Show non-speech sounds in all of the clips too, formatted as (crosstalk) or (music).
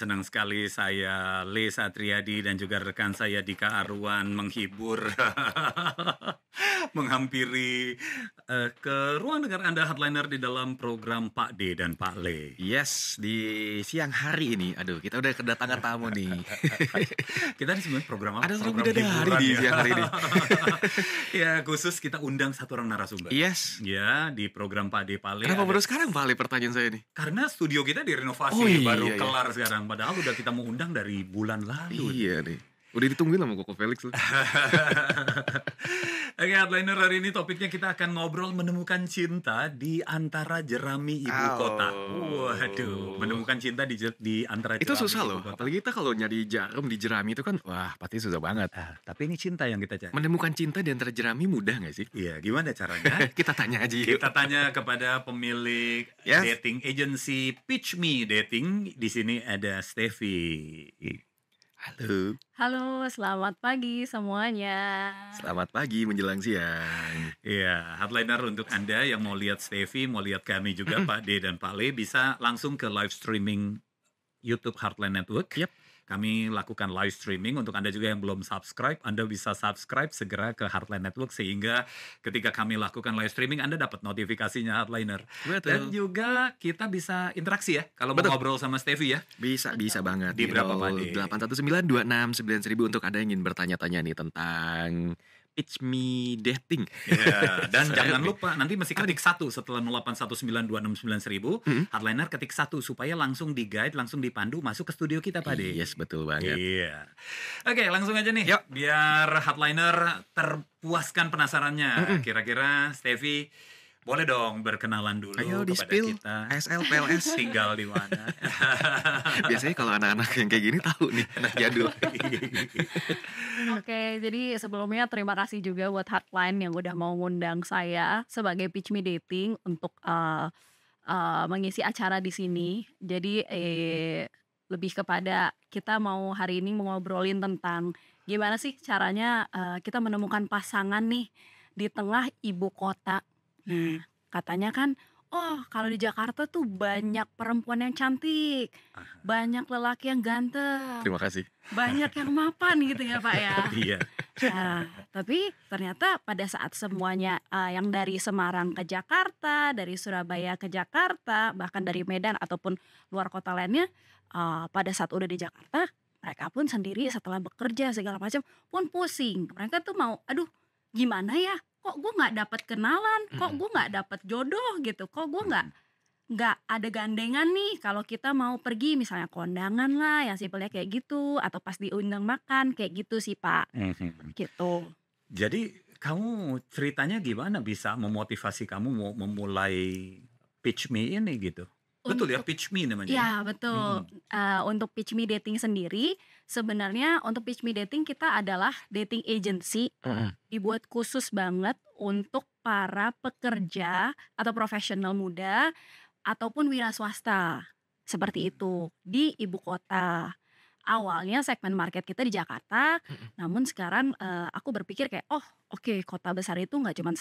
Senang sekali saya Le Satriadi dan juga rekan saya Dika Arwan menghibur, (laughs) menghampiri uh, ke ruang dengar Anda Hardliner di dalam program Pak D dan Pak Le. Yes, di siang hari ini, aduh kita udah kedatangan tamu nih. (laughs) kita ini sebenarnya program apa? Ada program hari di ya. siang hari ini. (laughs) ya khusus kita undang satu orang narasumber. Yes. Ya di program Pak D Pak Le. Kenapa ada... baru sekarang Pak Le pertanyaan saya ini? Karena studio kita direnovasi oh, iya, baru iya. iya. kelar sekarang Padahal udah kita mau undang dari bulan lalu. Iya nih. Udah ditungguin sama Koko Felix (laughs) Oke, Hardliner hari ini topiknya kita akan ngobrol menemukan cinta di antara jerami ibu oh. kota. Waduh, menemukan cinta di di antara jerami Itu susah loh, kota. apalagi kita kalau nyari jarum di jerami itu kan wah, pasti susah banget. Ah, tapi ini cinta yang kita cari. Menemukan cinta di antara jerami mudah nggak sih? Iya, gimana caranya? (laughs) kita tanya aja yuk. Kita tanya kepada pemilik yes. dating agency Pitch Me Dating. Di sini ada Stevie. Halo. Halo, selamat pagi semuanya. Selamat pagi menjelang siang. Iya, headliner untuk Anda yang mau lihat Stevie, mau lihat kami juga Pak D dan Pak Le bisa langsung ke live streaming YouTube Heartland Network. Yep. Kami lakukan live streaming untuk Anda juga yang belum subscribe, Anda bisa subscribe segera ke Heartline Network sehingga ketika kami lakukan live streaming Anda dapat notifikasinya Heartliner. Betul. Dan juga kita bisa interaksi ya kalau Betul. mau ngobrol sama Stevie ya. Bisa, bisa banget. Di gitu. berapa, Pak? seribu untuk Anda yang ingin bertanya-tanya nih tentang It's Me Dating. Yeah. Dan (laughs) jangan lupa nanti mesti ketik satu setelah 0819269000 mm-hmm. hardliner ketik satu supaya langsung di guide, langsung dipandu masuk ke studio kita Pak Yes, betul banget. Iya. Yeah. Oke, okay, langsung aja nih. Yep. Biar hardliner terpuaskan penasarannya. Mm-hmm. Kira-kira Stevie boleh dong berkenalan dulu Ayo, kepada spill. kita. SL PLS. Tinggal di mana. (laughs) Biasanya kalau anak-anak yang kayak gini tahu nih, anak jadul. (laughs) Oke, jadi sebelumnya terima kasih juga buat Hotline yang udah mau ngundang saya sebagai Pitch Me Dating untuk uh, uh, mengisi acara di sini. Jadi eh, lebih kepada kita mau hari ini mengobrolin tentang gimana sih caranya uh, kita menemukan pasangan nih di tengah ibu kota Nah, katanya kan, oh kalau di Jakarta tuh banyak perempuan yang cantik, banyak lelaki yang ganteng. Terima kasih. Banyak yang mapan gitu ya Pak ya. (laughs) iya. Nah, tapi ternyata pada saat semuanya uh, yang dari Semarang ke Jakarta, dari Surabaya ke Jakarta, bahkan dari Medan ataupun luar kota lainnya, uh, pada saat udah di Jakarta, mereka pun sendiri setelah bekerja segala macam pun pusing. Mereka tuh mau, aduh gimana ya kok gue nggak dapat kenalan kok gue nggak dapat jodoh gitu kok gue nggak nggak ada gandengan nih kalau kita mau pergi misalnya kondangan lah yang simpelnya kayak gitu atau pas diundang makan kayak gitu sih pak mhm. gitu jadi kamu ceritanya gimana bisa memotivasi kamu mau memulai pitch me ini gitu betul ya pitch me namanya ya iya, betul hmm. uh, untuk pitch me dating sendiri sebenarnya untuk Pitch Me Dating kita adalah dating agency uh-uh. dibuat khusus banget untuk para pekerja atau profesional muda ataupun wira swasta seperti itu di ibu kota. Awalnya segmen market kita di Jakarta, mm-hmm. namun sekarang uh, aku berpikir kayak oh oke okay, kota besar itu nggak cuma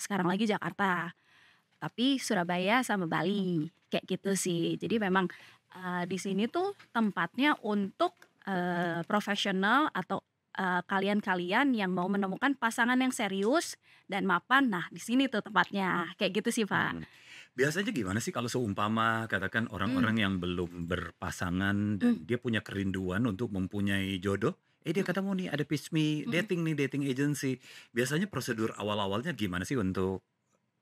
sekarang lagi Jakarta, tapi Surabaya sama Bali kayak gitu sih. Jadi memang uh, di sini tuh tempatnya untuk Eh, profesional atau eh, kalian-kalian uh, yang mau menemukan pasangan yang serius dan mapan. Nah, di sini tuh tempatnya. Kayak gitu sih, Pak. Hmm. Biasanya gimana sih kalau seumpama katakan orang-orang hmm. yang belum berpasangan dan hmm. dia punya kerinduan untuk mempunyai jodoh? Eh dia hmm. kata mau nih ada pitch me hmm. dating nih dating agency. Biasanya prosedur awal-awalnya gimana sih untuk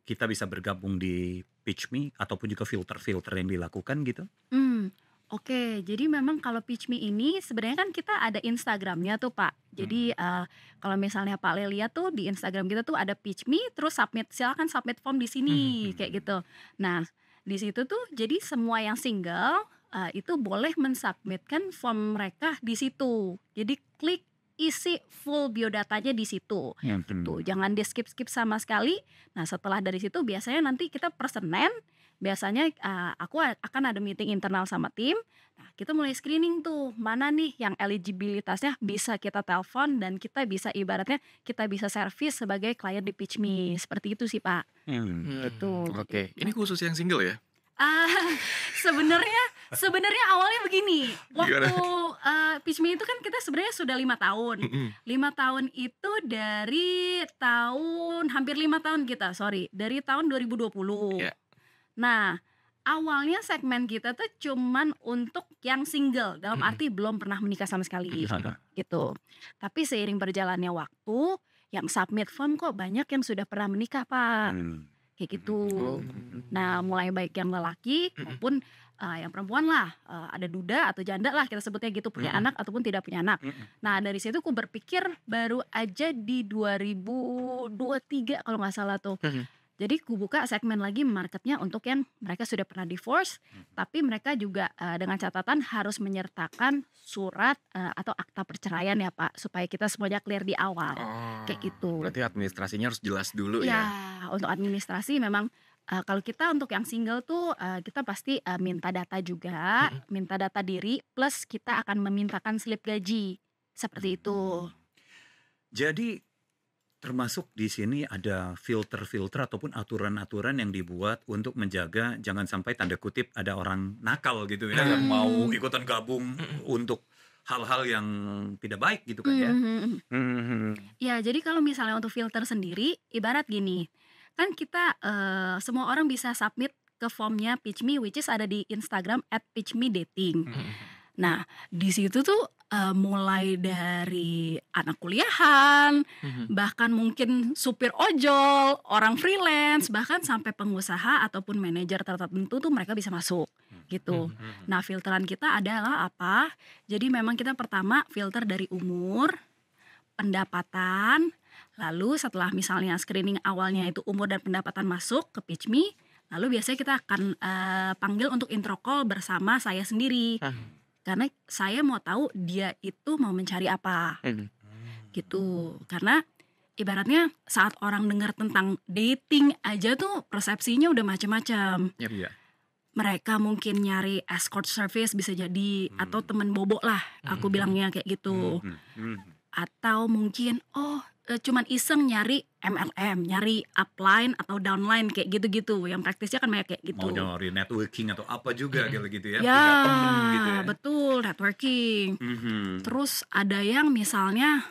kita bisa bergabung di pitch me ataupun juga filter-filter yang dilakukan gitu? Hmm Oke, jadi memang kalau Pitch Me ini sebenarnya kan kita ada Instagramnya tuh Pak. Jadi hmm. uh, kalau misalnya Pak Le tuh di Instagram kita tuh ada Pitch Me, terus submit silakan submit form di sini hmm. kayak gitu. Nah di situ tuh jadi semua yang single uh, itu boleh mensubmitkan form mereka di situ. Jadi klik isi full biodatanya di situ. Ya, Tuh, gitu. jangan di skip-skip sama sekali. Nah, setelah dari situ biasanya nanti kita persenen biasanya uh, aku akan ada meeting internal sama tim. Nah, kita mulai screening tuh mana nih yang eligibilitasnya bisa kita telepon dan kita bisa ibaratnya kita bisa servis sebagai klien di Pitch Me seperti itu sih Pak. Hmm. Betul. Gitu. Oke, okay. Gitu. ini khusus yang single ya? Uh, (laughs) sebenarnya sebenarnya awalnya begini waktu uh, pitch me itu kan kita sebenarnya sudah lima tahun lima tahun itu dari tahun hampir lima tahun kita sorry dari tahun 2020 yeah. Nah, awalnya segmen kita tuh cuman untuk yang single dalam arti hmm. belum pernah menikah sama sekali gitu. Tapi seiring berjalannya waktu, yang submit form kok banyak yang sudah pernah menikah, Pak. Hmm. Kayak gitu. Hmm. Nah, mulai baik yang lelaki maupun uh, yang perempuan lah, uh, ada duda atau janda lah kita sebutnya gitu, punya anak ataupun tidak punya anak. Nah, dari situ aku berpikir baru aja di 2023 kalau nggak salah tuh. Jadi ku buka segmen lagi marketnya untuk yang mereka sudah pernah divorce, hmm. tapi mereka juga uh, dengan catatan harus menyertakan surat uh, atau akta perceraian ya Pak, supaya kita semuanya clear di awal, oh, kayak gitu. Berarti administrasinya harus jelas dulu ya. Ya, untuk administrasi memang uh, kalau kita untuk yang single tuh uh, kita pasti uh, minta data juga, hmm. minta data diri, plus kita akan memintakan slip gaji seperti itu. Hmm. Jadi termasuk di sini ada filter-filter ataupun aturan-aturan yang dibuat untuk menjaga jangan sampai tanda kutip ada orang nakal gitu ya yang hmm. mau ikutan gabung hmm. untuk hal-hal yang tidak baik gitu kan hmm, ya. hmm Ya, jadi kalau misalnya untuk filter sendiri ibarat gini. Kan kita uh, semua orang bisa submit ke formnya PitchMe which is ada di Instagram at PitchMe Dating. hmm Nah, di situ tuh uh, mulai dari anak kuliahan, mm-hmm. bahkan mungkin supir ojol, orang freelance, bahkan sampai pengusaha ataupun manajer tertentu tuh mereka bisa masuk gitu. Mm-hmm. Nah, filteran kita adalah apa? Jadi memang kita pertama filter dari umur, pendapatan, lalu setelah misalnya screening awalnya itu umur dan pendapatan masuk ke pitch me lalu biasanya kita akan uh, panggil untuk intro call bersama saya sendiri karena saya mau tahu dia itu mau mencari apa hmm. gitu karena ibaratnya saat orang dengar tentang dating aja tuh persepsinya udah macam-macam yep. Iya. mereka mungkin nyari escort service bisa jadi hmm. atau temen bobok lah aku hmm. bilangnya kayak gitu hmm. Hmm. hmm. atau mungkin oh Eh, cuman iseng nyari MLM, nyari upline atau downline kayak gitu-gitu. Yang praktisnya kan banyak kayak gitu. Mau nyari networking atau apa juga gitu-gitu ya. Ya, gitu ya. betul networking. Mm -hmm. Terus ada yang misalnya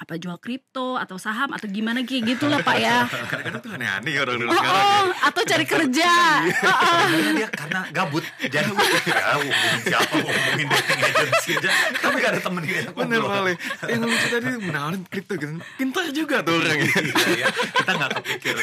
apa jual kripto atau saham atau gimana kayak gitu lah pak ya (laughs) kadang-kadang tuh aneh-aneh orang dulu oh, oh, ya. atau cari kerja iya. oh, oh. dia karena gabut jadi ngomongin (laughs) ya, siapa ngomongin dating agency aja tapi gak ada temen yang bener kali yang lucu tadi menawarin kripto gitu pintar juga tuh orang ya, kita gak kepikir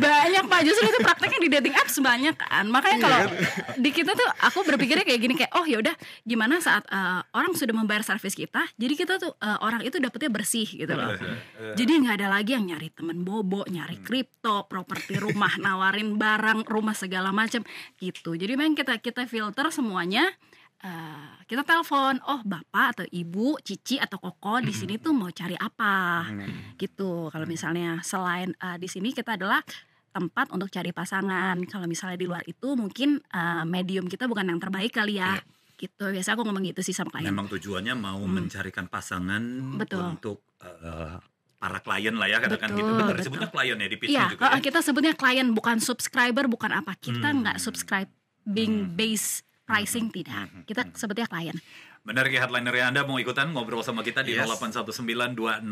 banyak pak justru itu prakteknya di dating apps banyak kan makanya iya, kalau kan? di kita tuh aku berpikirnya kayak gini kayak oh ya udah gimana saat uh, orang sudah membayar service kita jadi kita tuh uh, orang itu dapetnya bersih sih gitu loh. Iya, iya, iya. Jadi nggak ada lagi yang nyari temen bobo, nyari hmm. kripto, properti rumah, (laughs) nawarin barang, rumah segala macam gitu. Jadi memang kita kita filter semuanya Uh, kita telepon, oh bapak atau ibu, cici atau koko di hmm. sini tuh mau cari apa, hmm. gitu. Kalau misalnya selain uh, di sini kita adalah tempat untuk cari pasangan. Kalau misalnya di luar itu mungkin uh, medium kita bukan yang terbaik kali ya. Gitu. Biasa aku ngomong gitu sih sama klien. Memang tujuannya mau hmm. mencarikan pasangan Betul. untuk para klien lah ya katakan gitu. betul, gitu benar disebutnya klien ya di pitch ya, juga ya. kita sebutnya klien bukan subscriber bukan apa kita hmm. nggak hmm. subscribing hmm. base pricing hmm. tidak hmm. kita hmm. sebutnya klien Benar ya ya Anda mau ikutan ngobrol sama kita di yes. 0819269000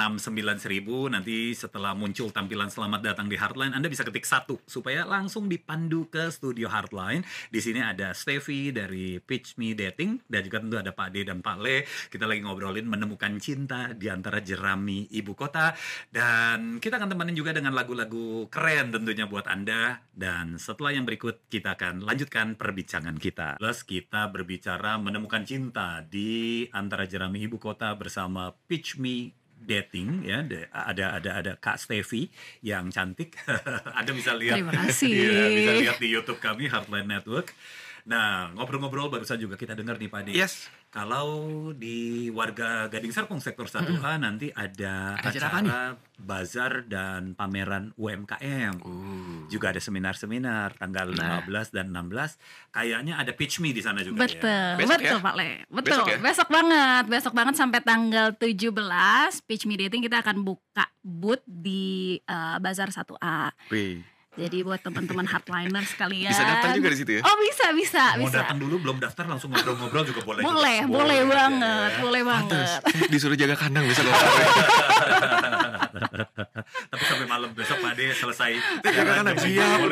nanti setelah muncul tampilan selamat datang di Hardline Anda bisa ketik satu supaya langsung dipandu ke studio Hardline. Di sini ada Stevi dari Pitch Me Dating dan juga tentu ada Pak D dan Pak Le. Kita lagi ngobrolin menemukan cinta di antara jerami ibu kota dan kita akan temenin juga dengan lagu-lagu keren tentunya buat Anda dan setelah yang berikut kita akan lanjutkan perbincangan kita. Plus kita berbicara menemukan cinta di di antara jerami ibu kota bersama Pitch Me dating ya ada ada ada Kak Stevi yang cantik ada (laughs) bisa lihat Terima kasih. (laughs) ya, bisa lihat di YouTube kami Heartland Network. Nah ngobrol-ngobrol barusan juga kita dengar nih Pak Yes kalau di warga Gading Serpong sektor 1A mm -hmm. nanti ada, ada acara, nih? bazar dan pameran UMKM. Uh. Juga ada seminar-seminar tanggal nah. 15 dan 16. Kayaknya ada pitch me di sana juga ya. betul, ya. Besok betul, ya? Pak Le. Betul. Besok, ya? besok banget. Besok banget sampai tanggal 17 pitch me dating kita akan buka booth di uh, bazar 1A. Wih jadi buat teman-teman hardliner sekalian. Bisa daftar juga di situ ya? Oh bisa, bisa, Mau bisa. datang dulu belum daftar langsung ngobrol-ngobrol juga boleh. Boleh, juga. boleh, boleh banget, ya, boleh banget. Atas, Disuruh jaga kandang bisa kalau (laughs) Tapi sampai malam besok Pak selesai. Jaga kandang siap. (laughs)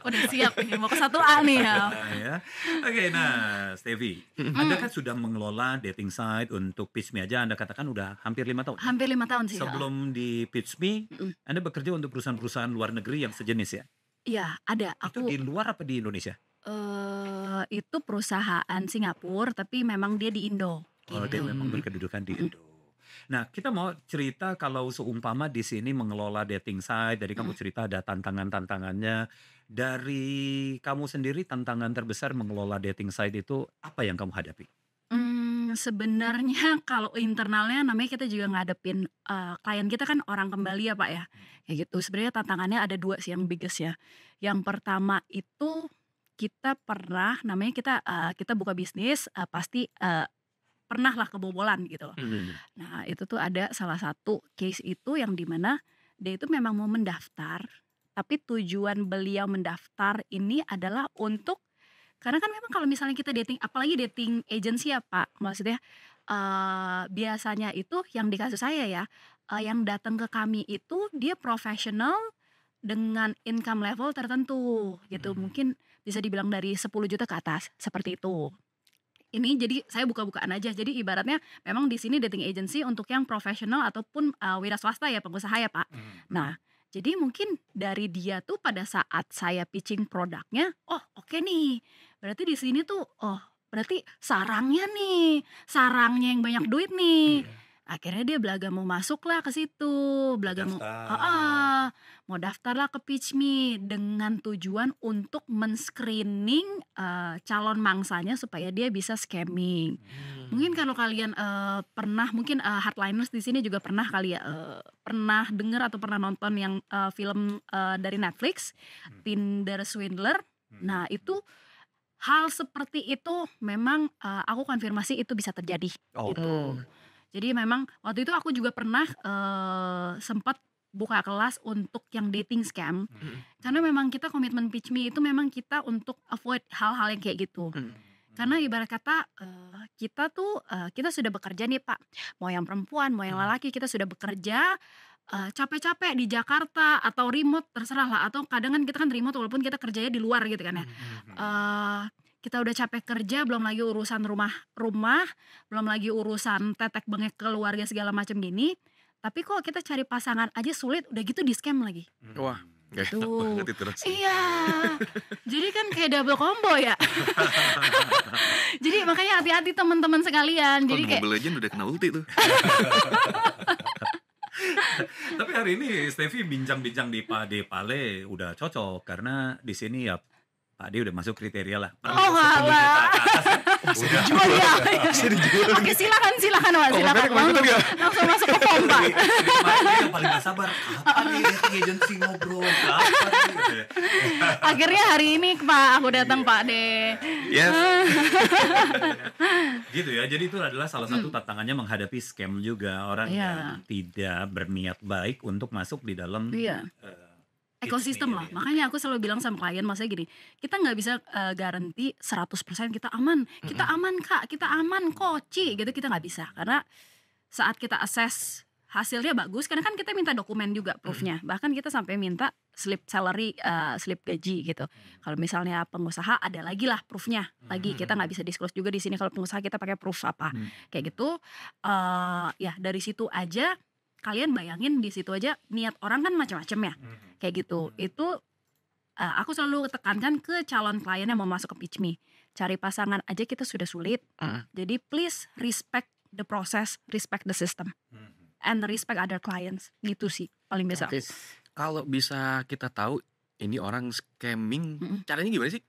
Udah siap nih, mau ke satu A nih ya. Nah, ya. Oke, okay, nah Stevie, mm. Anda kan sudah mengelola dating site untuk Pitch Me aja. Anda katakan udah hampir lima tahun. Hampir lima tahun sih. Ya. Sebelum di Pitch Me, Anda bekerja untuk perusahaan-perusahaan luar negeri yang sejenis ya? Iya, ada. Aku Itu di luar apa di Indonesia? Eh, itu perusahaan Singapura, tapi memang dia di Indo. Oh, dia gitu. memang berkedudukan di Indo. Nah, kita mau cerita kalau seumpama di sini mengelola dating site, dari kamu cerita ada tantangan-tantangannya. Dari kamu sendiri tantangan terbesar mengelola dating site itu apa yang kamu hadapi? Mmm, sebenarnya (laughs) kalau internalnya namanya kita juga ngadepin, uh, klien kita kan orang kembali ya, Pak, ya, kayak gitu. Sebenarnya tantangannya ada dua sih yang biggest ya. Yang pertama itu kita pernah namanya kita, uh, kita buka bisnis, uh, pasti, pernah lah kebobolan gitu loh. Hmm, hmm, hmm. Nah, itu tuh ada salah satu case itu yang dimana dia itu memang mau mendaftar, tapi tujuan beliau mendaftar ini adalah untuk karena kan memang kalau misalnya kita dating, apalagi dating agency ya Pak, maksudnya uh, biasanya itu yang di kasus saya ya, uh, yang datang ke kami itu dia profesional dengan income level tertentu gitu. Hmm. Mungkin bisa dibilang dari 10 juta ke atas, seperti itu ini jadi saya buka-bukaan aja. Jadi ibaratnya memang di sini dating agency untuk yang profesional ataupun uh, wira swasta ya pengusaha ya Pak. Hmm. Nah, jadi mungkin dari dia tuh pada saat saya pitching produknya, oh oke okay nih. Berarti di sini tuh oh berarti sarangnya nih, sarangnya yang banyak duit nih. Iya. Akhirnya dia belaga mau masuk lah ke situ, belaga mau ah, ah, mau daftarlah ke PitchMe dengan tujuan untuk menscreening uh, calon mangsanya supaya dia bisa scamming. Hmm. Mungkin kalau kalian uh, pernah mungkin uh, hardliners di sini juga pernah kali ya uh, pernah dengar atau pernah nonton yang uh, film uh, dari Netflix hmm. Tinder Swindler. Hmm. Nah, itu hal seperti itu memang uh, aku konfirmasi itu bisa terjadi oh. gitu. Jadi memang waktu itu aku juga pernah uh, sempat buka kelas untuk yang dating scam hmm. karena memang kita komitmen pitch me itu memang kita untuk avoid hal-hal yang kayak gitu hmm. karena ibarat kata uh, kita tuh uh, kita sudah bekerja nih pak mau yang perempuan mau yang lelaki kita sudah bekerja eh, capek-capek uh, di Jakarta atau remote terserah lah atau kadang kan kita kan remote walaupun kita kerjanya di luar gitu kan ya uh, kita udah capek kerja belum lagi urusan rumah rumah belum lagi urusan tetek bengek keluarga segala macam gini tapi kok kita cari pasangan aja sulit, udah gitu di scam lagi. Hmm. Wah, Gak gitu. Iya. Jadi kan kayak double combo ya. (laughs) Jadi makanya hati-hati teman-teman sekalian. Jadi kayak Mobile Legend udah kena ulti tuh. Tapi hari ini Stevie bincang-bincang di Pade Pale udah cocok karena di sini ya Pak ah, dia udah masuk kriteria lah. oh halah. Kan. Udah dijual. ya, ya. Bisa dijual. Oke silakan silakan Pak. Silakan. Oh, langsung, langsung masuk ke form Pak. Dia yang paling gak sabar. Apa nih dating agency ngobrol? Akhirnya hari ini Pak aku datang Pak deh. Yes. (laughs) gitu ya. Jadi itu adalah salah satu hmm. tantangannya menghadapi scam juga orang yeah. yang tidak berniat baik untuk masuk di dalam. Iya. Yeah. Uh, Gitu ekosistem lah. Iya. Makanya aku selalu bilang sama klien maksudnya gini, kita nggak bisa uh, garanti 100% kita aman. Kita aman Kak, kita aman koci gitu kita nggak bisa karena saat kita assess hasilnya bagus karena kan kita minta dokumen juga proofnya bahkan kita sampai minta slip salary uh, slip gaji gitu mm. kalau misalnya pengusaha ada lagi lah proofnya lagi kita nggak bisa disclose juga di sini kalau pengusaha kita pakai proof apa mm. kayak gitu uh, ya dari situ aja kalian bayangin di situ aja niat orang kan macam-macam ya hmm. kayak gitu hmm. itu uh, aku selalu tekankan ke calon klien yang mau masuk ke pitch me cari pasangan aja kita sudah sulit hmm. jadi please respect the process respect the system hmm. and respect other clients gitu sih paling biasa okay. kalau bisa kita tahu ini orang scamming hmm. caranya gimana sih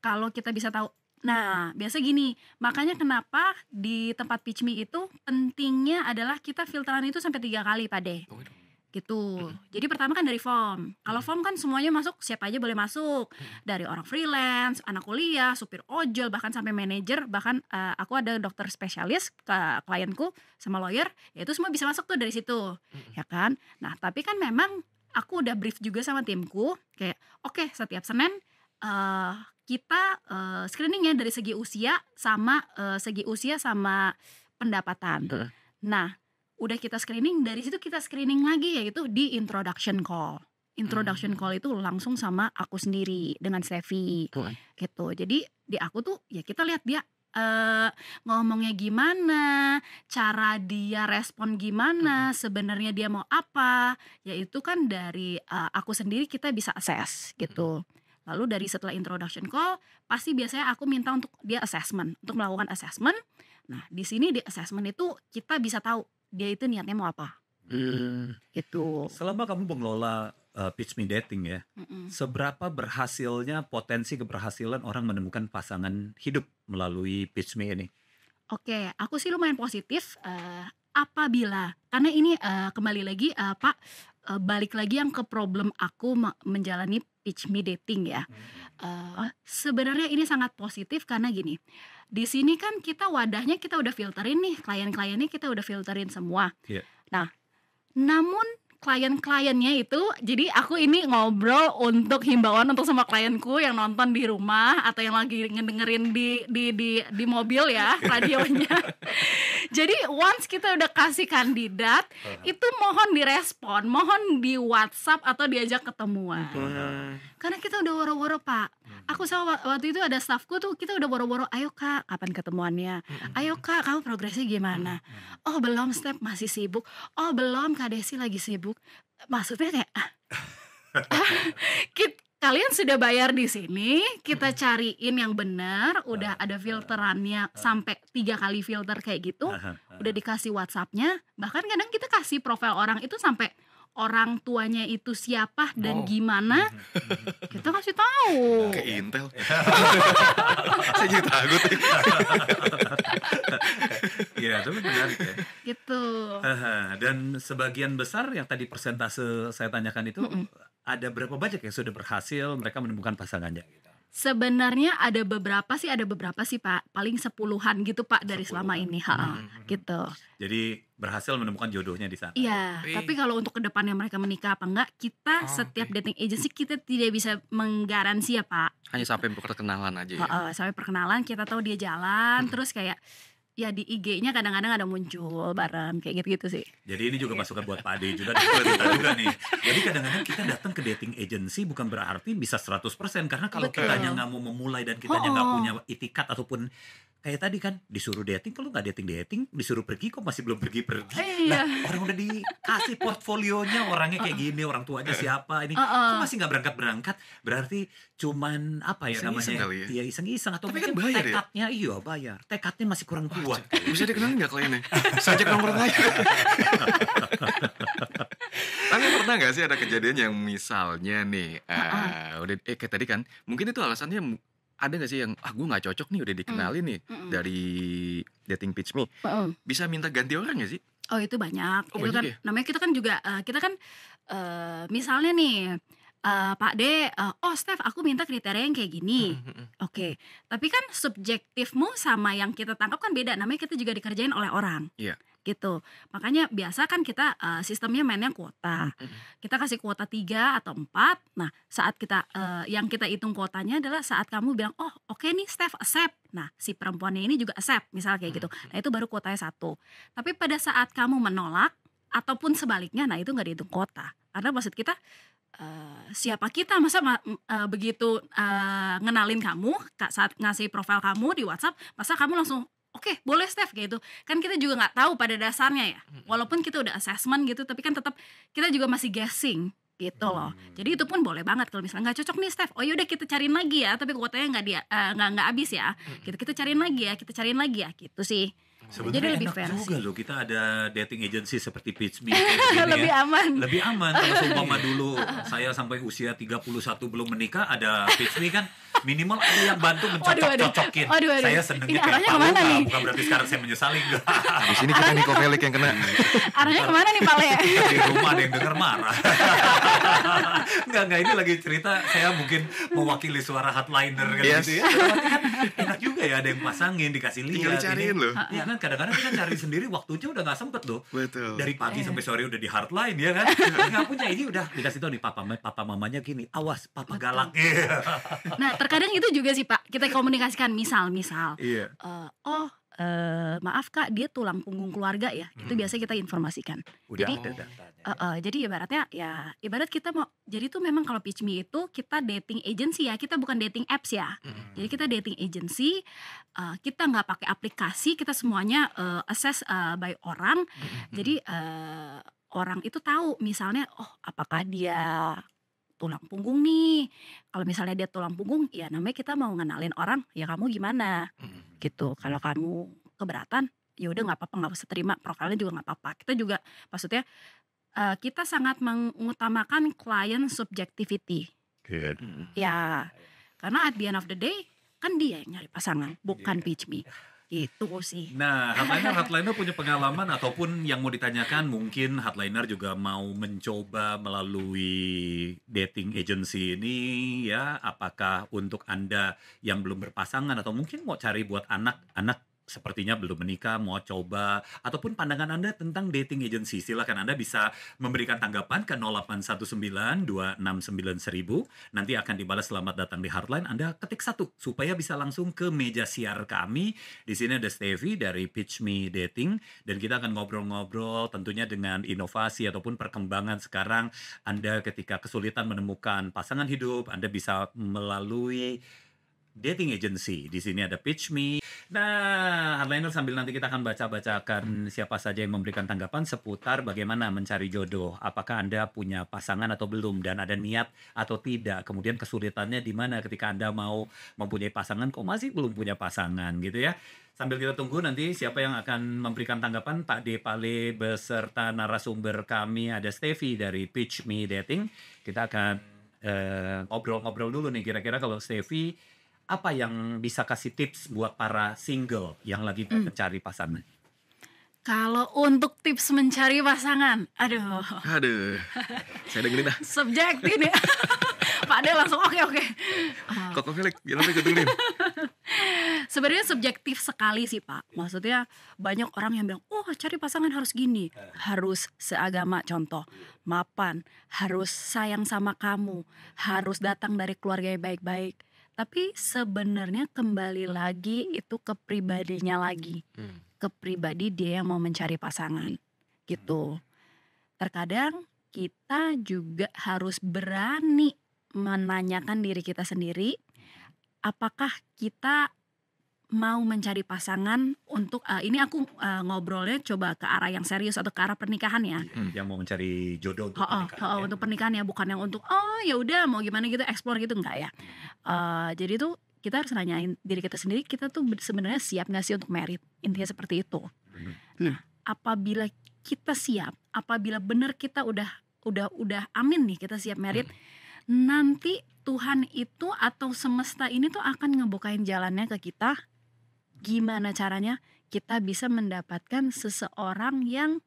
kalau kita bisa tahu Nah, biasa gini. Makanya kenapa di tempat pitch me itu pentingnya adalah kita filteran itu sampai tiga kali, Pak De. gitu. Jadi pertama kan dari form. Kalau form kan semuanya masuk, siapa aja boleh masuk. Dari orang freelance, anak kuliah, supir ojol, bahkan sampai manajer, bahkan uh, aku ada dokter spesialis ke klienku sama lawyer, ya itu semua bisa masuk tuh dari situ. Ya kan? Nah, tapi kan memang aku udah brief juga sama timku kayak oke okay, setiap Senin uh, kita uh, eh, screeningnya dari segi usia sama uh, segi usia sama pendapatan. Uh. Nah, udah kita screening dari situ kita screening lagi yaitu di introduction call. Introduction hmm. call itu langsung sama aku sendiri dengan Sevi. Gitu. Jadi di aku tuh ya kita lihat dia Uh, ngomongnya gimana, cara dia respon gimana, hmm. sebenarnya dia mau apa, yaitu kan dari uh, aku sendiri kita bisa akses, gitu. Hmm Lalu dari setelah introduction call, pasti biasanya aku minta untuk dia assessment, untuk melakukan assessment. Nah, di sini di assessment itu kita bisa tahu dia itu niatnya mau apa. Hmm. Itu. Selama kamu mengelola uh, pitch me dating ya. Mm-mm. Seberapa berhasilnya potensi keberhasilan orang menemukan pasangan hidup melalui pitch me ini? Oke, okay, aku sih lumayan positif. Uh, apabila karena ini uh, kembali lagi uh, Pak uh, balik lagi yang ke problem aku menjalani pitch me dating ya. Uh, sebenarnya ini sangat positif karena gini, di sini kan kita wadahnya kita udah filterin nih klien-kliennya kita udah filterin semua. Yeah. Nah, namun klien-kliennya itu jadi aku ini ngobrol untuk himbauan untuk semua klienku yang nonton di rumah atau yang lagi ngedengerin di di di di mobil ya (laughs) radionya jadi once kita udah kasih kandidat uh -huh. itu mohon direspon mohon di WhatsApp atau diajak ketemuan uh -huh karena kita udah woro-woro pak hmm. aku sama waktu itu ada staffku tuh kita udah woro-woro ayo kak kapan ketemuannya hmm. ayo kak kamu progresnya gimana hmm, hmm. oh belum step masih sibuk oh belum kak Desi lagi sibuk maksudnya kayak ah, (laughs) kita, kalian sudah bayar di sini, kita hmm. cariin yang benar, udah ah, ada ah. filterannya ah. sampai tiga kali filter kayak gitu, udah dikasih WhatsAppnya, bahkan kadang kita kasih profil orang itu sampai orang tuanya itu siapa dan oh. gimana mhm. (laughs) kita kasih tahu ke intel (laughs) saya jadi takut (laughs) ya tapi menarik ya gitu dan sebagian besar yang tadi persentase saya tanyakan itu ada berapa banyak yang sudah berhasil mereka menemukan pasangannya gitu Sebenarnya ada beberapa sih, ada beberapa sih Pak, paling sepuluhan gitu Pak dari sepuluhan. selama ini, ha, hmm. hmm, hmm. gitu. Jadi berhasil menemukan jodohnya di sana. Iya, e. tapi kalau untuk kedepannya mereka menikah apa enggak, kita oh, setiap okay. dating agency kita tidak bisa menggaransi ya Pak. Hanya sampai perkenalan aja. Ya? Oh, oh, sampai perkenalan kita tahu dia jalan, hmm. terus kayak ya di IG-nya kadang-kadang ada muncul bareng kayak gitu-gitu sih. Jadi ini juga masukan buat Pak Ade juga, juga nih. Jadi kadang-kadang kita datang ke dating agency bukan berarti bisa 100% karena kalau kita hanya nggak mau memulai dan kita nggak oh, nggak punya itikat ataupun kayak tadi kan disuruh dating kalau nggak dating dating disuruh pergi kok masih belum pergi pergi eh, iya. nah, orang udah dikasih portfolionya orangnya kayak gini orang tuanya siapa ini uh -uh. kok masih nggak berangkat berangkat berarti cuman apa ya iseng -iseng namanya kali ya? ya iseng-iseng atau Tapi kan bayar ya? tekadnya ya? iya bayar tekadnya masih kurang kuat bisa dikenal nggak nih sajak nomor lain tapi pernah nggak sih ada kejadian yang misalnya nih uh, udah eh kayak tadi kan mungkin itu alasannya ada gak sih yang ah gue nggak cocok nih udah mm. dikenalin nih mm. dari dating pitch me bisa minta ganti orang gak sih oh itu banyak oh, itu banyak kan ya? namanya kita kan juga uh, kita kan uh, misalnya nih Eh, Pak de, uh, oh Steph aku minta kriteria yang kayak gini. Hmm, hmm, hmm. Oke, okay. tapi kan subjektifmu sama yang kita tangkap kan beda. Namanya kita juga dikerjain oleh orang. Yeah gitu. Makanya biasa kan kita uh, sistemnya mainnya kuota. Kita kasih kuota tiga atau empat. Nah, saat kita uh, yang kita hitung kuotanya adalah saat kamu bilang, "Oh, oke okay nih, Steph accept." Nah, si perempuannya ini juga accept, misal kayak gitu. Nah, itu baru kuotanya satu. Tapi pada saat kamu menolak ataupun sebaliknya, nah itu nggak dihitung kuota. Karena maksud kita Eh, siapa kita masa uh, begitu uh, ngenalin kamu saat ngasih profil kamu di WhatsApp masa kamu langsung oke okay, boleh Steph gitu kan kita juga nggak tahu pada dasarnya ya walaupun kita udah assessment gitu tapi kan tetap kita juga masih guessing gitu loh hmm. jadi itu pun boleh banget kalau misalnya nggak cocok nih Steph oh yaudah kita cariin lagi ya tapi kuotanya nggak dia nggak uh, nggak habis ya gitu kita cariin lagi ya kita cariin lagi ya gitu sih Sebenarnya Jadi lebih enak fair juga loh kita ada dating agency seperti Me (laughs) lebih ya. aman. Lebih aman kalau (laughs) seumpama dulu saya sampai usia 31 belum menikah ada Me kan minimal ada yang bantu mencocok-cocokin. Saya senengnya kayak Pak kemana Bukan berarti sekarang saya menyesali enggak. (laughs) Di sini kita Niko Felix yang kena. Arahnya kemana nih Pale? Di rumah ada yang denger marah. enggak, enggak ini lagi cerita saya mungkin mewakili suara hotliner kan yes. gitu ya. Kan enak juga ya ada yang pasangin dikasih lihat. Tinggal dicariin loh. Iya, karena kadang-kadang kita cari sendiri waktunya udah nggak sempet loh. Betul. Dari pagi sampai sore udah di hardline ya kan. Iya. Nggak punya ini udah dikasih tau nih papa papa mamanya gini, awas papa Betul. galak. Iya. nah terkadang itu juga sih Pak kita komunikasikan misal misal. Iya. Uh, oh e, maaf kak dia tulang punggung keluarga ya hmm. itu biasa kita informasikan Udah, jadi udah. uh, uh, jadi ibaratnya ya ibarat kita mau jadi tuh memang kalau pitch me itu kita dating agency ya kita bukan dating apps ya hmm. jadi kita dating agency uh, kita nggak pakai aplikasi kita semuanya uh, eh, assess uh, by orang hmm. hmm, hmm. jadi uh, orang itu tahu misalnya oh apakah dia tulang punggung nih. Kalau misalnya dia tulang punggung, ya namanya kita mau ngenalin orang, ya kamu gimana hmm. gitu. Kalau kamu keberatan, ya udah nggak apa-apa, nggak usah terima. Profilnya juga nggak apa-apa. Kita juga maksudnya eh, kita sangat mengutamakan klien subjectivity. Good. Ya, karena at the end of the day kan dia yang nyari pasangan, bukan yeah. pitch me itu sih. Nah, hotliner hotliner punya pengalaman ataupun yang mau ditanyakan mungkin hotliner juga mau mencoba melalui dating agency ini ya, apakah untuk Anda yang belum berpasangan atau mungkin mau cari buat anak-anak sepertinya belum menikah, mau coba, ataupun pandangan Anda tentang dating agency. Silahkan Anda bisa memberikan tanggapan ke 0819 08192691000. Nanti akan dibalas selamat datang di Hardline. Anda ketik satu supaya bisa langsung ke meja siar kami. Di sini ada Stevie dari Pitch Me Dating. Dan kita akan ngobrol-ngobrol tentunya dengan inovasi ataupun perkembangan sekarang. Anda ketika kesulitan menemukan pasangan hidup, Anda bisa melalui dating agency. Di sini ada Pitch Me. Nah, hardliner sambil nanti kita akan baca-bacakan siapa saja yang memberikan tanggapan seputar bagaimana mencari jodoh. Apakah Anda punya pasangan atau belum dan ada niat atau tidak. Kemudian kesulitannya di mana ketika Anda mau mempunyai pasangan kok masih belum punya pasangan gitu ya. Sambil kita tunggu nanti siapa yang akan memberikan tanggapan Pak De Pale beserta narasumber kami ada Stevi dari Pitch Me Dating. Kita akan eh, ngobrol-ngobrol uh, dulu nih kira-kira kalau Stevi apa yang bisa kasih tips buat para single yang lagi hmm. mencari pasangan? Kalau untuk tips mencari pasangan, aduh. Aduh. Saya dengerin dah. Subjektif ya. (laughs) Pak Ade langsung oke oke. (laughs) Kok kok Koko Felix, gimana dengerin? (laughs) Sebenarnya subjektif sekali sih Pak. Maksudnya banyak orang yang bilang, oh cari pasangan harus gini, harus seagama contoh, mapan, harus sayang sama kamu, harus datang dari keluarga yang baik-baik tapi sebenarnya kembali lagi itu ke pribadinya lagi. Hmm. Ke pribadi dia yang mau mencari pasangan gitu. Hmm. Terkadang kita juga harus berani menanyakan diri kita sendiri apakah kita mau mencari pasangan untuk uh, ini aku uh, ngobrolnya coba ke arah yang serius atau ke arah pernikahan ya. Hmm, yang mau mencari jodoh untuk oh, pernikahan. Oh, ya. untuk pernikahan ya, bukan yang untuk oh ya udah mau gimana gitu explore gitu enggak ya. Uh, jadi tuh kita harus nanyain diri kita sendiri kita tuh sebenarnya siap nggak sih untuk merit intinya seperti itu. Hmm. Nah, apabila kita siap, apabila benar kita udah udah udah amin nih kita siap merit, hmm. nanti Tuhan itu atau semesta ini tuh akan ngebukain jalannya ke kita gimana caranya kita bisa mendapatkan seseorang yang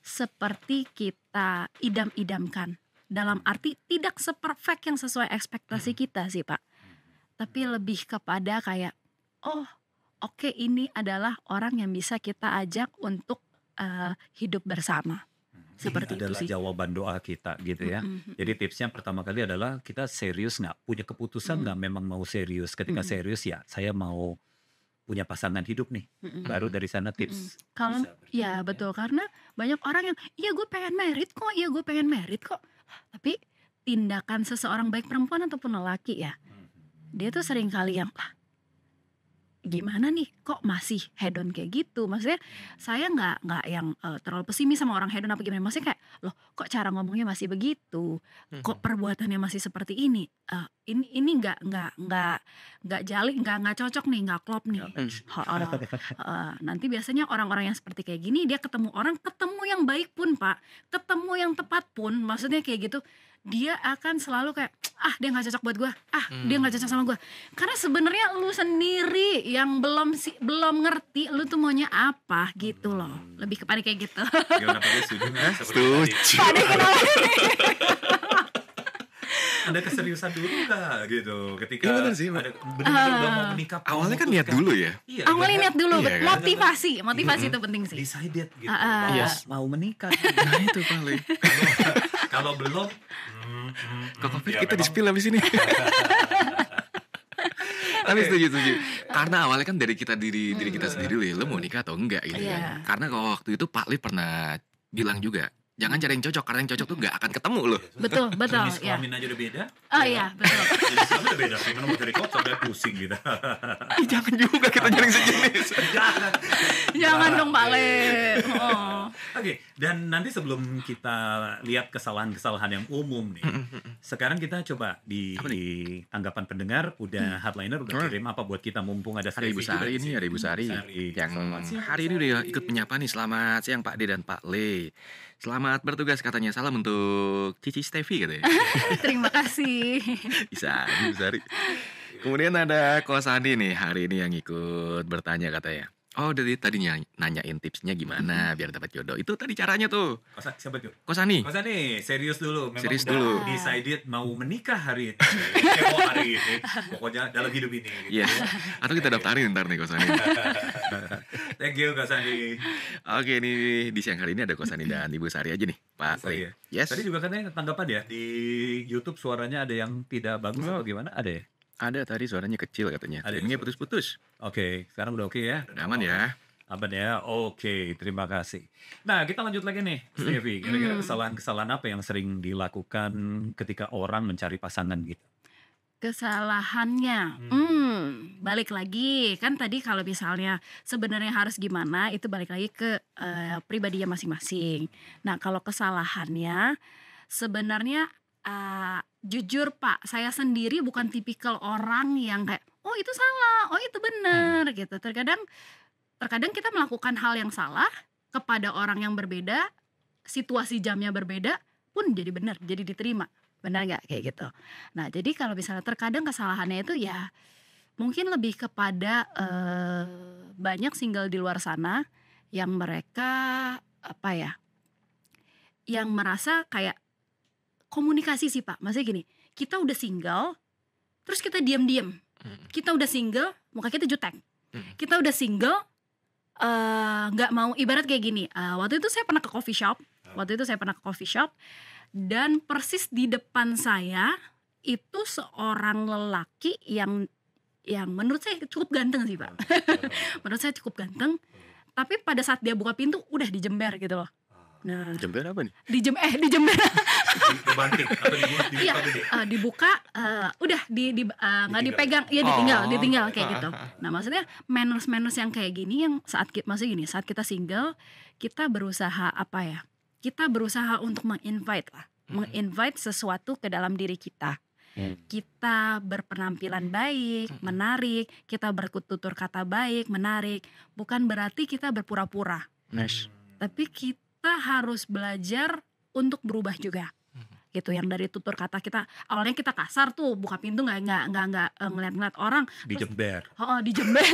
seperti kita idam-idamkan. Dalam arti tidak seperfect yang sesuai ekspektasi hmm. kita sih Pak. Hmm. Tapi lebih kepada kayak, oh oke okay, ini adalah orang yang bisa kita ajak untuk uh, hidup bersama. Hmm. Seperti ini adalah itu sih. jawaban doa kita gitu ya. Mm-hmm. Jadi tipsnya pertama kali adalah kita serius nggak, punya keputusan mm-hmm. nggak mm-hmm. memang mau serius. Ketika mm-hmm. serius ya saya mau punya pasangan hidup nih mm-hmm. baru dari sana tips mm-hmm. kalau iya, ya betul karena banyak orang yang iya gue pengen merit kok iya gue pengen merit kok tapi tindakan seseorang baik perempuan ataupun lelaki ya mm-hmm. dia tuh sering kali yang lah gimana nih kok masih hedon kayak gitu maksudnya saya nggak nggak yang uh, terlalu pesimis sama orang hedon apa gimana maksudnya kayak loh kok cara ngomongnya masih begitu kok mhm. perbuatannya masih seperti ini uh, ini ini nggak nggak nggak nggak jali nggak nggak cocok nih nggak klop nih uh, uh, (laughs) nanti biasanya orang-orang yang seperti kayak gini dia ketemu orang ketemu yang baik pun pak ketemu yang tepat pun maksudnya kayak gitu dia akan selalu kayak ah dia nggak cocok buat gue ah hmm. dia nggak cocok sama gue karena sebenarnya lu sendiri yang belum si, belum ngerti lu tuh maunya apa gitu loh lebih kepada kayak gitu Gak setuju setuju ada keseriusan dulu gak gitu ketika ya, bener sih, ada benar uh, mau menikah awalnya kan gitu niat kan. dulu ya iya, awalnya niat dulu iya, kan? motivasi motivasi mm -hmm. itu penting sih decided gitu uh, uh, yes. mau menikah nah itu paling kalau belum Mm-hmm. Kok covid ya, kita di spill abis ini. (laughs) Tapi okay. setuju setuju. Karena awalnya kan dari kita diri diri kita mm-hmm. sendiri, lo mau nikah atau enggak gitu yeah. kan. Karena kalau waktu itu Pak Li pernah bilang juga Jangan cari yang cocok karena yang cocok tuh gak akan ketemu loh. Betul, betul. Jenis ya. aja udah beda. Oh iya, ya, betul. (laughs) Jenis kelamin udah beda. Gimana mau cari cocok udah pusing gitu. (laughs) Ih, jangan juga kita nyari sejenis. (laughs) jangan. jangan dong, Pak Le. Oh. Oke, okay, dan nanti sebelum kita lihat kesalahan-kesalahan yang umum nih. sekarang kita coba di, di tanggapan pendengar udah hmm. hardliner udah kirim apa buat kita mumpung ada hari Ibu Sari ini, hari Ibu Sari. Yang hari ini udah ikut menyapa nih. Selamat siang Pak D dan Pak Le. Selamat bertugas katanya salam untuk Cici Stevi katanya. (laughs) Terima kasih. Bisa, bisa. Kemudian ada Sandi nih hari ini yang ikut bertanya katanya. Oh, dari tadinya nanyain tipsnya gimana mm-hmm. biar dapat jodoh. Itu tadi caranya tuh. Kosa, siapa tuh? Kosani. Kosani, serius dulu. Memang serius dulu. Decided mau menikah hari ini. (laughs) Kepo hari ini. Pokoknya dalam hidup ini. Gitu. Yes. Iya. Atau kita daftarin ntar nih Kosani. (laughs) (laughs) Thank you Kak Sandi. Oke, ini di siang hari ini ada Kak Sandi dan Ibu Sari aja nih, Pak Sari. Ya. Yes. Tadi juga katanya tanggapan ya di YouTube suaranya ada yang tidak bagus oh. atau gimana? Ada ya? Ada tadi suaranya kecil katanya. Ada ya? Ini putus-putus. Oke, sekarang udah oke okay ya. Udah aman oh. ya. Aman ya. Oke, terima kasih. Nah, kita lanjut lagi nih, Stevie. Mm-hmm. Kira-kira kesalahan-kesalahan apa yang sering dilakukan ketika orang mencari pasangan gitu? kesalahannya. Hmm. hmm, balik lagi kan tadi kalau misalnya sebenarnya harus gimana itu balik lagi ke uh, pribadinya masing-masing. Nah, kalau kesalahannya sebenarnya uh, jujur Pak, saya sendiri bukan tipikal orang yang kayak oh itu salah, oh itu benar hmm. gitu. Terkadang terkadang kita melakukan hal yang salah kepada orang yang berbeda, situasi jamnya berbeda pun jadi benar, jadi diterima benar nggak kayak gitu nah jadi kalau misalnya terkadang kesalahannya itu ya mungkin lebih kepada uh, banyak single di luar sana yang mereka apa ya yang merasa kayak komunikasi sih pak maksudnya gini kita udah single terus kita diam-diam kita udah single muka kita jutek kita udah single eh, nggak uh, mau ibarat kayak gini uh, waktu itu saya pernah ke coffee shop oh. waktu itu saya pernah ke coffee shop dan persis di depan saya itu seorang lelaki yang yang menurut saya cukup ganteng sih pak (laughs) menurut saya cukup ganteng tapi pada saat dia buka pintu udah dijember gitu loh Nah, jember apa nih? Eh, di jem iya, gitu ya? eh di jember. Dibanting iya, uh, dibuka uh, udah di di eh, nggak dipegang, ya ditinggal, oh. ditinggal kayak gitu. Ah, ah, ah. Nah, maksudnya manners-manners yang kayak gini yang saat kita masih gini, saat kita single, kita berusaha apa ya? kita berusaha untuk menginvite lah, hmm. menginvite sesuatu ke dalam diri kita. Hmm. Kita berpenampilan baik, hmm. menarik, kita berkututur kata baik, menarik, bukan berarti kita berpura-pura. Nice. Tapi kita harus belajar untuk berubah juga gitu yang dari tutur kata kita awalnya kita kasar tuh buka pintu nggak nggak nggak nggak eh, ngeliat-ngeliat orang dijember oh, oh dijember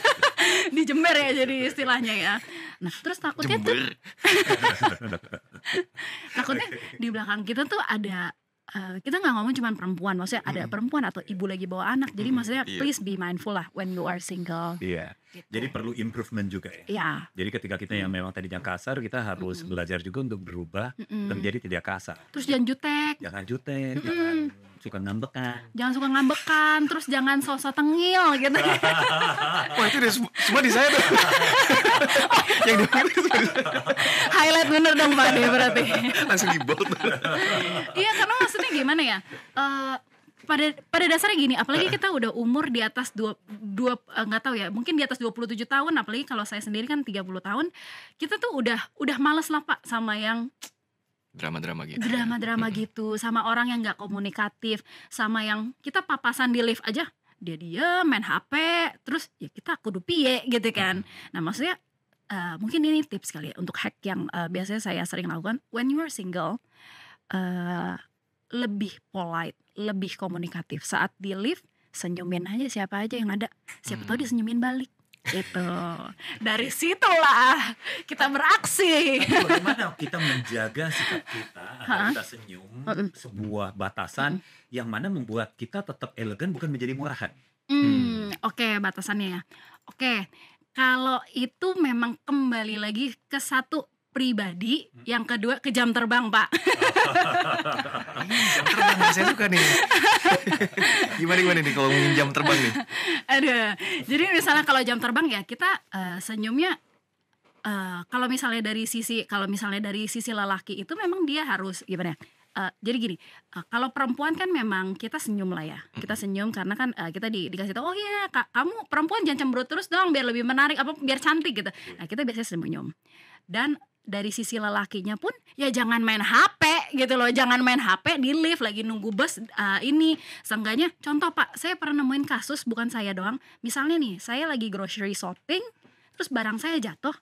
(laughs) dijember ya jadi istilahnya ya nah terus takutnya tuh (laughs) takutnya di belakang kita tuh ada Eh, kita nggak ngomong cuma perempuan, maksudnya hmm. ada perempuan atau ibu lagi bawa anak, jadi hmm. maksudnya yeah. please be mindful lah when you are single. Iya. Gitu. Jadi perlu improvement juga ya. Yeah. Jadi ketika kita yang memang tadinya kasar, kita harus hmm. belajar juga untuk berubah hmm. dan jadi tidak kasar. Terus jangan jutek. Jangan jutek, hmm. jangan suka ngambekan. Jangan suka ngambekan, terus jangan sosok tengil gitu. (laughs) Wah itu di, semua di saya tuh. (laughs) Yang di highlight bener dong Pak De berarti. Langsung di bold. Iya sebenarnya gimana ya? Uh, pada pada dasarnya gini, apalagi kita udah umur di atas dua dua eh, nggak uh, tahu ya, mungkin di atas 27 tahun, apalagi kalau saya sendiri kan 30 tahun, kita tuh udah udah males lah Pak sama yang drama-drama gitu. Drama-drama ya. gitu sama orang yang nggak komunikatif, sama yang kita papasan di lift aja dia dia main HP, terus ya kita kudu piye gitu kan. Nah, maksudnya uh, mungkin ini tips kali ya untuk hack yang uh, biasanya saya sering lakukan when you are single uh, lebih polite, lebih komunikatif. Saat di lift senyumin aja siapa aja yang ada. Siapa hmm. tahu senyumin balik. Itu. Dari situlah kita beraksi. Gimana bagaimana kita menjaga sikap kita agar kita senyum sebuah batasan yang mana membuat kita tetap elegan bukan menjadi murahan. Hmm, hmm. oke okay, batasannya ya. Oke. Okay. Kalau itu memang kembali lagi ke satu pribadi, hmm. yang kedua ke jam terbang, Pak. jam terbang saya suka nih. (laughs) gimana gimana nih kalau ngomongin jam terbang nih? Ada. Jadi misalnya kalau jam terbang ya kita uh, senyumnya uh, kalau misalnya dari sisi kalau misalnya dari sisi lelaki itu memang dia harus gimana ya? Uh, jadi gini, uh, kalau perempuan kan memang kita senyum lah ya, kita senyum karena kan uh, kita di, dikasih tahu, oh iya kak, kamu perempuan jangan cemberut terus dong biar lebih menarik apa biar cantik gitu. Iya. Nah kita biasanya senyum dan dari sisi lelakinya pun ya jangan main HP gitu loh jangan main HP di lift lagi nunggu bus uh, ini seenggaknya contoh pak saya pernah nemuin kasus bukan saya doang misalnya nih saya lagi grocery shopping terus barang saya jatuh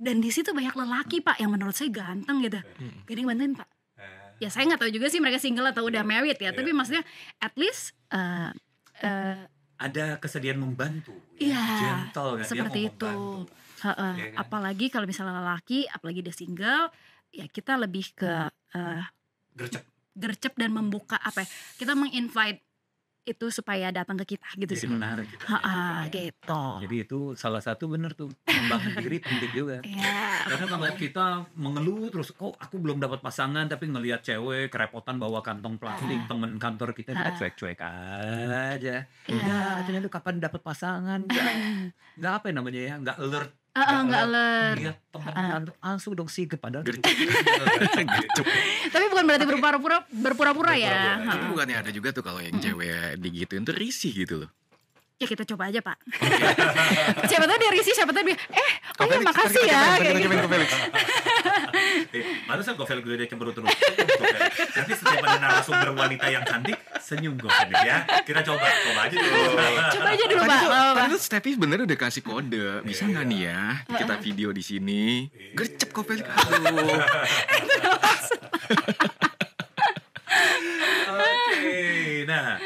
dan di situ banyak lelaki pak yang menurut saya ganteng gitu hmm. gini bantuin pak eh. ya saya nggak tahu juga sih mereka single atau udah iya. married ya iya. tapi maksudnya at least uh, uh, ada kesediaan membantu ya, yeah, gentle kan seperti itu membantu Ha -ha. Ya kan? Apalagi kalau misalnya lelaki, apalagi dia single, ya kita lebih ke uh, gercep, gercep dan membuka apa? ya Kita menginvite itu supaya datang ke kita gitu Jadi sih. menarik. Gitu. Ha iya, iya, iya. gitu. Jadi itu salah satu benar tuh membangun diri penting juga. Yeah. Karena kalau kita mengeluh terus oh, aku belum dapat pasangan tapi ngelihat cewek kerepotan bawa kantong plastik temen kantor kita cek cuek-cuek aja. Iya, yeah. ternyata kapan dapat pasangan? Enggak (laughs) apa ya namanya ya, enggak alert uh, ah, enggak ah, alert. Dia ah, langsung dong sih padahal. (laughs) Tapi bukan berarti berpura-pura berpura-pura ya. Tapi bukannya ada juga tuh kalau yang cewek digituin tuh risih gitu loh. Ya kita coba aja pak. (laughs) siapa tahu dia risih, siapa tahu dia eh oh iya makasih ya. Eh, baru saya gofel gue dia cemberut terus. Nanti setiap ada narasumber wanita yang cantik, senyum gofel ya. Kita coba, coba aja dulu. coba aja dulu, Pak. Tadi tuh Steffi sebenarnya udah kasih kode. Bisa iya. nggak nih ya kita video di sini? Gercep gofel. Iya. Aduh. (laughs) okay. nah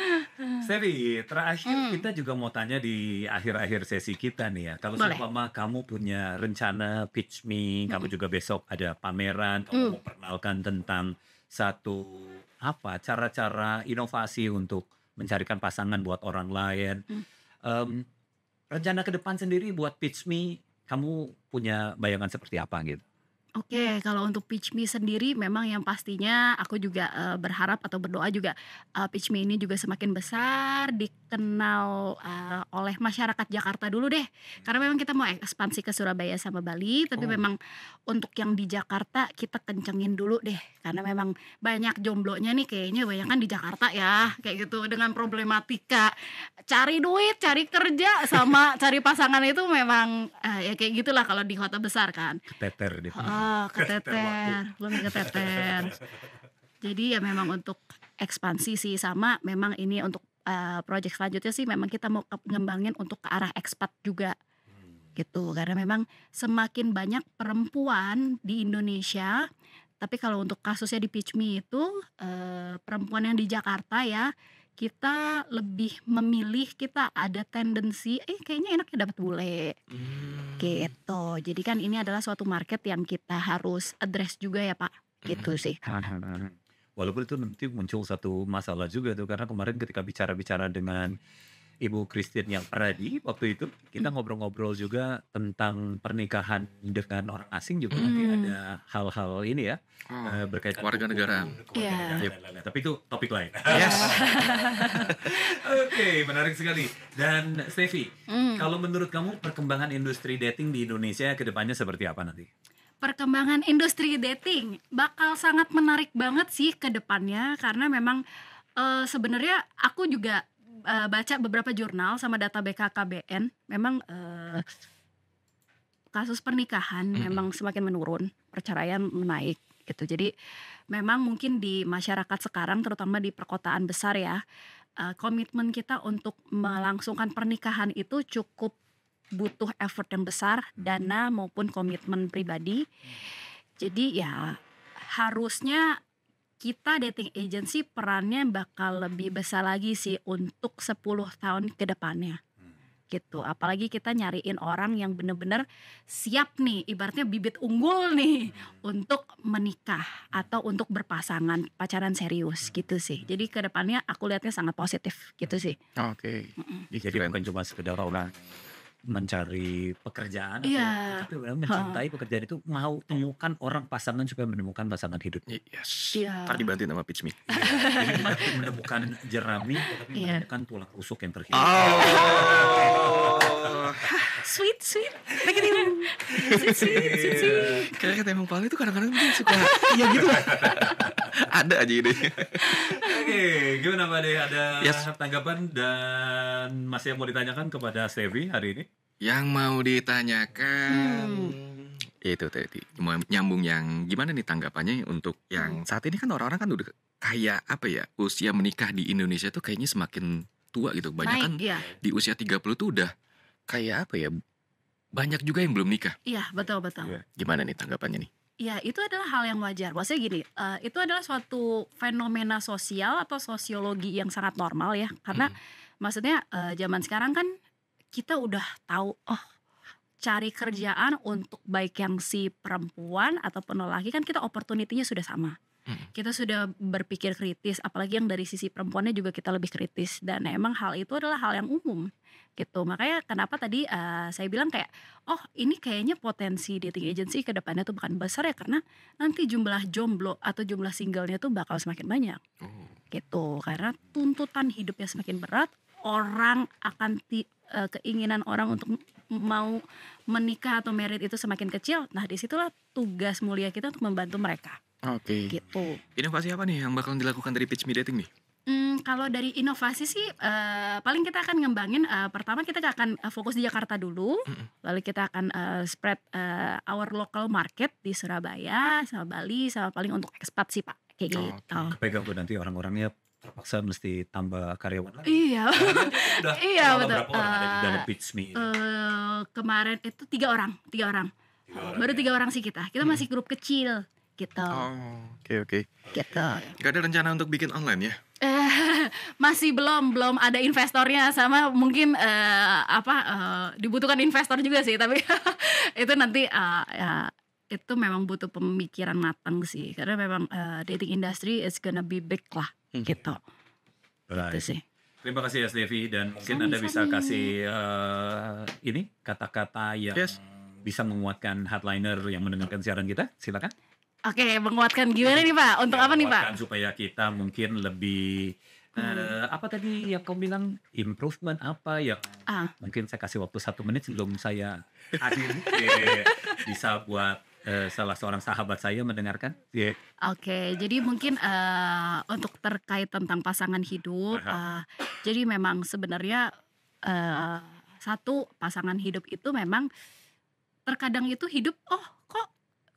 Seri terakhir hmm. kita juga mau tanya di akhir-akhir sesi kita nih ya kalau seumpama kamu punya rencana pitch me hmm. kamu juga besok ada pameran kamu hmm. mau perkenalkan tentang satu apa cara-cara inovasi untuk mencarikan pasangan buat orang lain hmm. um, rencana ke depan sendiri buat pitch me kamu punya bayangan seperti apa gitu Oke, nah. kalau untuk Pitch Me sendiri memang yang pastinya aku juga uh, berharap atau berdoa juga uh, Pitch Me ini juga semakin besar, dikenal uh, oleh masyarakat Jakarta dulu deh. Karena memang kita mau ekspansi ke Surabaya sama Bali, tapi oh. memang untuk yang di Jakarta kita kencengin dulu deh. Karena memang banyak jomblonya nih kayaknya banyak kan di Jakarta ya, kayak gitu dengan problematika cari duit, cari kerja sama (laughs) cari pasangan itu memang uh, ya kayak gitulah kalau di kota besar kan. Keteter di. Uh, Oh, (laughs) keteter, belum keteter. Jadi ya memang untuk ekspansi sih sama memang ini untuk uh, project selanjutnya sih memang kita mau ngembangin untuk ke arah ekspat juga. Hmm. Gitu karena memang semakin banyak perempuan di Indonesia tapi kalau untuk kasusnya di Pitch itu uh, perempuan yang di Jakarta ya kita lebih memilih kita ada tendensi eh kayaknya enaknya dapat bule hmm. gitu jadi kan ini adalah suatu market yang kita harus address juga ya pak gitu hmm. sih walaupun itu nanti muncul satu masalah juga tuh karena kemarin ketika bicara-bicara dengan Ibu Christine yang Pradi waktu itu kita hmm. ngobrol-ngobrol juga tentang pernikahan dengan orang asing juga hmm. nanti ada hal-hal ini ya oh, berkaitan warga negara. Yeah. Iya. Yep. Tapi itu topik lain. (laughs) Yes. Oke, okay, menarik sekali. Dan Stevi hmm. kalau menurut kamu perkembangan industri dating di Indonesia kedepannya seperti apa nanti? Perkembangan industri dating bakal sangat menarik banget sih ke depannya karena memang uh, sebenarnya aku juga uh, baca beberapa jurnal sama data BKKBN memang uh, kasus pernikahan hmm. memang semakin menurun, perceraian menaik gitu. Jadi memang mungkin di masyarakat sekarang terutama di perkotaan besar ya, uh, komitmen kita untuk melangsungkan pernikahan itu cukup butuh effort yang besar, dana maupun komitmen pribadi. Jadi ya harusnya kita dating agency perannya bakal lebih besar lagi sih untuk 10 tahun ke depannya gitu. Apalagi kita nyariin orang yang bener-bener siap nih, ibaratnya bibit unggul nih untuk menikah atau untuk berpasangan pacaran serius gitu sih. Jadi kedepannya aku lihatnya sangat positif gitu sih. Oke. Okay. Mm -mm. Jadi bukan cuma sekedar orang mencari pekerjaan iya. atau, tapi memang mencintai ha. pekerjaan itu mau temukan orang pasangan supaya menemukan pasangan hidup. Yes. Iya. Tadi dibantu nama pitch me. Iya. menemukan jerami tapi iya. menemukan tulang rusuk yang terhidup. Oh sweet sweet lagi it sweet sweet sweet iya. sweet karena kata emang paling itu kadang-kadang mungkin suka iya gitu (laughs) ada aja ide oke okay, gimana Pak deh ada yes. tanggapan dan masih yang mau ditanyakan kepada Stevie hari ini yang mau ditanyakan hmm itu tadi nyambung yang gimana nih tanggapannya untuk yang hmm. saat ini kan orang-orang kan udah kayak apa ya usia menikah di Indonesia tuh kayaknya semakin tua gitu Banyak kan ya. di usia 30 tuh udah kayak apa ya? Banyak juga yang belum nikah. Iya, betul betul. Ya. Gimana nih tanggapannya nih? Iya itu adalah hal yang wajar. Maksudnya gini, uh, itu adalah suatu fenomena sosial atau sosiologi yang sangat normal ya. Karena hmm. maksudnya uh, zaman sekarang kan kita udah tahu oh cari kerjaan untuk baik yang si perempuan ataupun lelaki kan kita opportunity-nya sudah sama kita sudah berpikir kritis apalagi yang dari sisi perempuannya juga kita lebih kritis dan emang hal itu adalah hal yang umum gitu makanya kenapa tadi uh, saya bilang kayak oh ini kayaknya potensi dating agency ke depannya tuh bukan besar ya karena nanti jumlah jomblo atau jumlah singlenya tuh bakal semakin banyak oh. gitu karena tuntutan hidupnya semakin berat orang akan ti, uh, keinginan orang untuk mau menikah atau merit itu semakin kecil nah disitulah tugas mulia kita untuk membantu mereka Oke. Okay. Gitu. Inovasi apa nih yang bakal dilakukan dari pitch me dating nih? Hmm, kalau dari inovasi sih uh, paling kita akan ngembangin uh, pertama kita akan eh, fokus di Jakarta dulu, mm -hmm. lalu kita akan uh, spread uh, our local market di Surabaya, sama Bali, sama paling untuk ekspat sih pak, kayak oh, gitu. Okay. Pegang tuh nanti orang-orangnya terpaksa mesti tambah karyawan lagi. Iya. udah (laughs) iya betul. Berapa orang uh, ada di dalam pitch me? Uh, kemarin itu tiga orang, tiga orang. Tiga orang baru ya. tiga orang sih kita. Kita hmm. masih grup kecil gitu. Oh, oke okay, oke. Okay. Gitu. Gak ada rencana untuk bikin online ya? (laughs) masih belum belum ada investornya sama mungkin uh, apa uh, dibutuhkan investor juga sih tapi (laughs) itu nanti uh, ya, itu memang butuh pemikiran matang sih karena memang uh, dating industry is gonna be big lah hmm. gitu right. itu sih terima kasih ya Devi dan mungkin anda bisa kasih uh, ini kata-kata yang yes. bisa menguatkan hardliner yang mendengarkan siaran kita silakan Oke, menguatkan gimana nih Pak? Untuk ya, apa nih Pak? Supaya kita mungkin lebih uh, apa tadi ya kau bilang improvement apa ya? Ah. Mungkin saya kasih waktu satu menit sebelum saya hadir (laughs) bisa buat uh, salah seorang sahabat saya mendengarkan. Yeah. Oke, okay, jadi mungkin uh, untuk terkait tentang pasangan hidup, uh, jadi memang sebenarnya uh, satu pasangan hidup itu memang terkadang itu hidup oh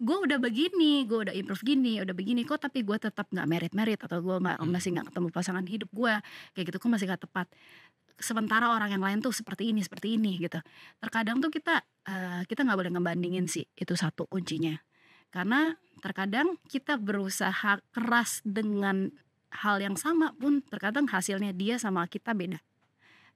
gue udah begini, gue udah improve gini, udah begini kok tapi gue tetap nggak merit-merit atau gue hmm. masih nggak ketemu pasangan hidup gue kayak gitu, kok masih gak tepat. Sementara orang yang lain tuh seperti ini, seperti ini gitu. Terkadang tuh kita uh, kita nggak boleh ngebandingin sih, itu satu kuncinya. Karena terkadang kita berusaha keras dengan hal yang sama pun terkadang hasilnya dia sama kita beda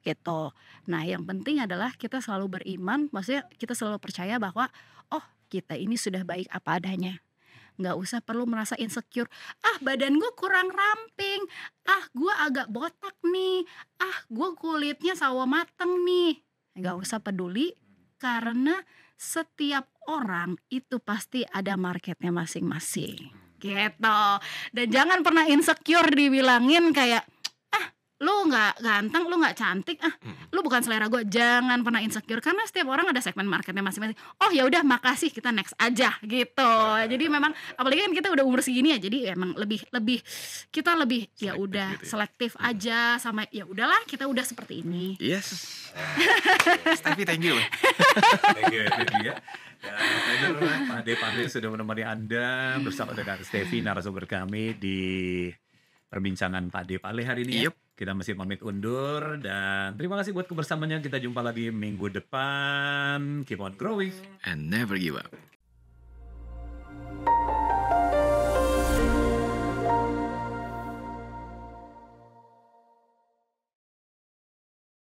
gitu. Nah yang penting adalah kita selalu beriman, maksudnya kita selalu percaya bahwa oh kita ini sudah baik apa adanya nggak usah perlu merasa insecure ah badan gue kurang ramping ah gue agak botak nih ah gue kulitnya sawo mateng nih nggak usah peduli karena setiap orang itu pasti ada marketnya masing-masing gitu dan jangan pernah insecure dibilangin kayak lu nggak ganteng, lu nggak cantik, ah, hmm. lu bukan selera gue, jangan pernah insecure karena setiap orang ada segmen marketnya masing-masing. Oh ya udah, makasih kita next aja gitu. Jadi memang apalagi kan kita udah umur segini ya, jadi emang lebih lebih kita lebih ya udah gitu ya. selektif hmm. aja sama ya udahlah kita udah seperti ini. Yes, (laughs) tapi thank you thank you, thank you ya. Ya, Pak Ade sudah menemani Anda bersama dengan Stevi narasumber kami di perbincangan Pak De Pale hari ini. Ya. Yep. Kita masih pamit undur dan terima kasih buat kebersamaannya. Kita jumpa lagi minggu depan. Keep on growing and never give up.